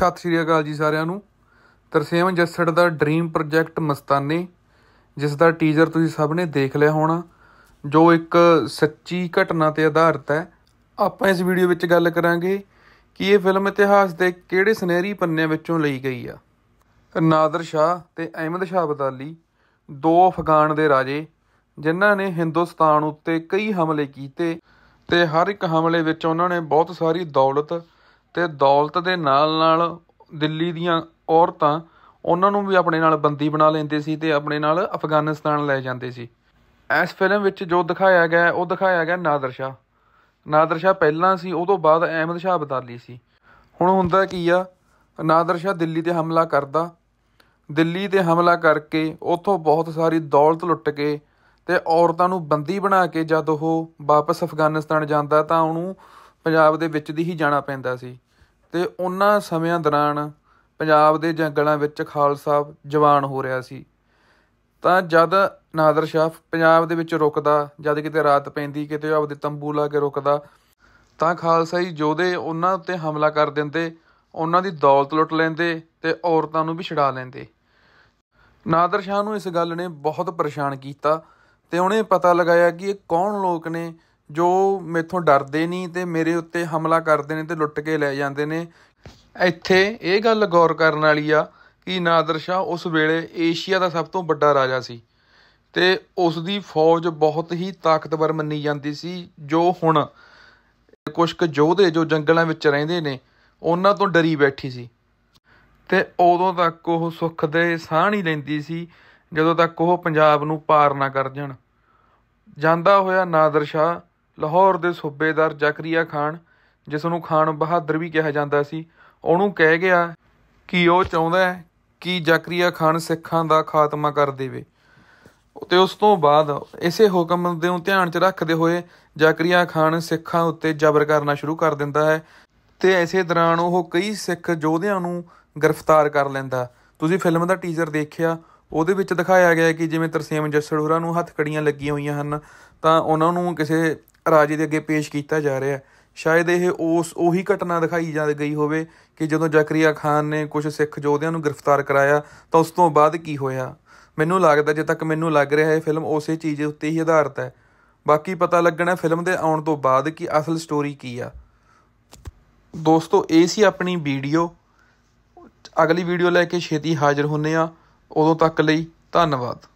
ਸਤਿ ਸ਼੍ਰੀ ਅਕਾਲ ਜੀ ਸਾਰਿਆਂ ਨੂੰ ਤਰਸੇਮ ਜੱਸੜ ਦਾ ਡ੍ਰੀਮ ਪ੍ਰੋਜੈਕਟ ਮਸਤਾਨੇ ਜਿਸ ਦਾ ਟੀਜ਼ਰ ਤੁਸੀਂ ਸਭ ਨੇ ਦੇਖ ਲਿਆ ਹੋਣਾ ਜੋ ਇੱਕ ਸੱਚੀ ਘਟਨਾ ਤੇ ਆਧਾਰਿਤ ਹੈ ਆਪਾਂ ਇਸ ਵੀਡੀਓ ਵਿੱਚ ਗੱਲ ਕਰਾਂਗੇ ਕਿ ਇਹ ਫਿਲਮ ਇਤਿਹਾਸ ਦੇ ਕਿਹੜੇ ਸੁਨਹਿਰੀ ਪੰਨਿਆਂ ਵਿੱਚੋਂ ਲਈ ਗਈ ਆ ਨਾਦਰ ਸ਼ਾਹ ਤੇ ਅਹਿਮਦ ਸ਼ਾਹ ਬਦਾਲੀ ਦੋ ਅਫਗਾਨ ਦੇ ਰਾਜੇ ਜਿਨ੍ਹਾਂ ਨੇ ਹਿੰਦੁਸਤਾਨ ਉੱਤੇ ਕਈ ਹਮਲੇ ਕੀਤੇ ਤੇ ਹਰ ਇੱਕ ਹਮਲੇ ਵਿੱਚ ਉਹਨਾਂ ਨੇ ਬਹੁਤ ਸਾਰੀ ਦੌਲਤ ਤੇ ਦੌਲਤ ਦੇ ਨਾਲ ਨਾਲ ਦਿੱਲੀ ਦੀਆਂ ਔਰਤਾਂ ਉਹਨਾਂ ਨੂੰ ਵੀ ਆਪਣੇ ਨਾਲ ਬੰਦੀ ਬਣਾ ਲੈਂਦੇ ਸੀ ਤੇ ਆਪਣੇ ਨਾਲ ਅਫਗਾਨਿਸਤਾਨ ਲੈ ਜਾਂਦੇ ਸੀ ਇਸ ਫਿਲਮ ਵਿੱਚ ਜੋ ਦਿਖਾਇਆ ਗਿਆ ਉਹ ਦਿਖਾਇਆ ਗਿਆ ਨਾਦਰ ਸ਼ਾ ਨਾਦਰ ਸ਼ਾ ਪਹਿਲਾਂ ਸੀ ਉਹ ਤੋਂ ਬਾਅਦ ਅਹਿਮਦ ਸ਼ਾਹ ਬਦਾਲੀ ਸੀ ਹੁਣ ਹੁੰਦਾ ਕੀ ਆ ਨਾਦਰ ਸ਼ਾ ਦਿੱਲੀ ਤੇ ਹਮਲਾ ਕਰਦਾ ਦਿੱਲੀ ਤੇ ਹਮਲਾ ਕਰਕੇ ਉੱਥੋਂ ਬਹੁਤ ਸਾਰੀ ਦੌਲਤ ਲੁੱਟ ਕੇ ਤੇ ਔਰਤਾਂ ਨੂੰ ਬੰਦੀ ਬਣਾ ਕੇ ਜਦ ਉਹ ਵਾਪਸ ਅਫਗਾਨਿਸਤਾਨ ਜਾਂਦਾ ਤਾਂ ਉਹਨੂੰ ਪੰਜਾਬ ਦੇ ਵਿੱਚ ਦੀ ਹੀ ਜਾਣਾ ਪੈਂਦਾ ਸੀ ਤੇ ਉਹਨਾਂ ਸਮਿਆਂ ਦੌਰਾਨ ਪੰਜਾਬ ਦੇ ਜੰਗਲਾਂ ਵਿੱਚ ਖਾਲਸਾ ਜਵਾਨ ਹੋ ਰਿਹਾ ਸੀ ਤਾਂ ਜਦ ਨਾਦਰ ਸ਼ਾਹ ਪੰਜਾਬ ਦੇ ਵਿੱਚ ਰੁਕਦਾ ਜਦ ਕਿਤੇ ਰਾਤ ਪੈਂਦੀ ਕਿਤੇ ਆਪਦੇ ਤੰਬੂ ਲਾ ਕੇ ਰੁਕਦਾ ਤਾਂ ਖਾਲਸਾਈ ਜੋਦੇ ਉਹਨਾਂ ਉੱਤੇ ਹਮਲਾ ਕਰ ਦਿੰਦੇ ਉਹਨਾਂ ਦੀ ਦੌਲਤ ਲੁੱਟ ਲੈਂਦੇ ਤੇ ਔਰਤਾਂ ਨੂੰ ਵੀ ਛਡਾ ਲੈਂਦੇ ਨਾਦਰ ਸ਼ਾਹ ਨੂੰ ਇਸ ਗੱਲ ਨੇ ਬਹੁਤ ਪਰੇਸ਼ਾਨ ਕੀਤਾ ਤੇ ਉਹਨੇ ਪਤਾ ਲਗਾਇਆ ਕਿ ਇਹ ਕੌਣ ਲੋਕ ਨੇ ਜੋ ਮੈਥੋਂ ਡਰਦੇ ਨਹੀਂ ਤੇ ਮੇਰੇ ਉੱਤੇ ਹਮਲਾ ਕਰਦੇ ਨੇ ਤੇ ਲੁੱਟ ਕੇ ਲੈ ਜਾਂਦੇ ਨੇ ਇੱਥੇ ਇਹ ਗੱਲ ਗੌਰ ਕਰਨ ਵਾਲੀ ਆ ਕਿ ਨਾਦਰ ਸ਼ਾ ਉਸ ਵੇਲੇ ਏਸ਼ੀਆ ਦਾ ਸਭ ਤੋਂ ਵੱਡਾ ਰਾਜਾ ਸੀ ਤੇ ਉਸ ਦੀ ਫੌਜ ਬਹੁਤ ਹੀ ਤਾਕਤਵਰ ਮੰਨੀ ਜਾਂਦੀ ਸੀ ਜੋ ਹੁਣ ਕੁਝ ਕੁ ਯੋਧੇ ਜੋ ਜੰਗਲਾਂ ਵਿੱਚ ਰਹਿੰਦੇ ਨੇ ਉਹਨਾਂ ਤੋਂ ਡਰੀ ਬੈਠੀ ਸੀ ਤੇ ਉਦੋਂ ਤੱਕ ਉਹ ਸੁੱਖ ਦੇ ਸਾਹ ਨਹੀਂ ਲੈਂਦੀ ਸੀ ਜਦੋਂ ਤੱਕ ਉਹ ਪੰਜਾਬ ਨੂੰ ਪਾਰ ਨਾ ਕਰ ਜਾਣ ਜਾਂਦਾ ਹੋਇਆ ਨਾਦਰ ਸ਼ਾ ਲਾਹੌਰ ਦੇ ਸੂਬੇਦਾਰ ਜ਼ਕਰੀਆ ਖਾਨ ਜਿਸ ਨੂੰ ਖਾਨ ਬਹਾਦਰ ਵੀ ਕਿਹਾ ਜਾਂਦਾ ਸੀ ਉਹਨੂੰ ਕਹਿ ਗਿਆ ਕਿ ਉਹ ਚਾਹੁੰਦਾ ਹੈ ਕਿ ਜ਼ਕਰੀਆ ਖਾਨ ਸਿੱਖਾਂ ਦਾ ਖਾਤਮਾ ਕਰ ਦੇਵੇ ਤੇ ਉਸ ਤੋਂ ਬਾਅਦ ਇਸੇ ਹੁਕਮ ਦੇ ਨੂੰ ਧਿਆਨ 'ਚ ਰੱਖਦੇ ਹੋਏ ਜ਼ਕਰੀਆ ਖਾਨ ਸਿੱਖਾਂ ਉੱਤੇ ਜ਼ਬਰ ਕਰਨਾ ਸ਼ੁਰੂ ਕਰ ਦਿੰਦਾ ਹੈ ਤੇ ਐਸੇ ਦੌਰਾਨ ਉਹ ਕਈ ਸਿੱਖ ਯੋਧਿਆਂ ਨੂੰ ਗ੍ਰਿਫਤਾਰ ਕਰ ਲੈਂਦਾ ਤੁਸੀਂ ਫਿਲਮ ਦਾ ਟੀਜ਼ਰ ਦੇਖਿਆ ਉਹਦੇ ਵਿੱਚ ਦਿਖਾਇਆ ਗਿਆ ਕਿ ਜਿਵੇਂ ਤਰਸੇਮ ਜੱਸੜ ਹੋਰਾਂ ਨੂੰ ਹੱਥਕੜੀਆਂ ਲੱਗੀਆਂ ਹੋਈਆਂ ਹਨ ਤਾਂ ਉਹਨਾਂ ਨੂੰ ਕਿਸੇ ਰਾਜੇ ਦੇ ਅੱਗੇ ਪੇਸ਼ ਕੀਤਾ ਜਾ ਰਿਹਾ ਹੈ ਸ਼ਾਇਦ ਇਹ ਉਸ ਉਹੀ ਘਟਨਾ ਦਿਖਾਈ ਜਾ ਗਈ ਹੋਵੇ ਕਿ ਜਦੋਂ ਜ਼ਕਰੀਆ ਖਾਨ ਨੇ ਕੁਝ ਸਿੱਖ ਯੋਧਿਆਂ ਨੂੰ ਗ੍ਰਿਫਤਾਰ ਕਰਾਇਆ ਤਾਂ ਉਸ ਤੋਂ ਬਾਅਦ ਕੀ ਹੋਇਆ ਮੈਨੂੰ ਲੱਗਦਾ ਜੇ ਤੱਕ ਮੈਨੂੰ ਲੱਗ ਰਿਹਾ ਹੈ ਫਿਲਮ ਉਸੇ ਚੀਜ਼ ਉੱਤੇ ਹੀ ਆਧਾਰਿਤ ਹੈ ਬਾਕੀ ਪਤਾ ਲੱਗਣਾ ਫਿਲਮ ਦੇ ਆਉਣ ਤੋਂ ਬਾਅਦ ਕਿ ਅਸਲ ਸਟੋਰੀ ਕੀ ਆ ਦੋਸਤੋ ਇਹ ਸੀ ਆਪਣੀ ਵੀਡੀਓ ਅਗਲੀ ਵੀਡੀਓ ਲੈ ਕੇ ਛੇਤੀ ਹਾਜ਼ਰ ਹੁੰਨੇ ਆ ਉਦੋਂ ਤੱਕ ਲਈ ਧੰਨਵਾਦ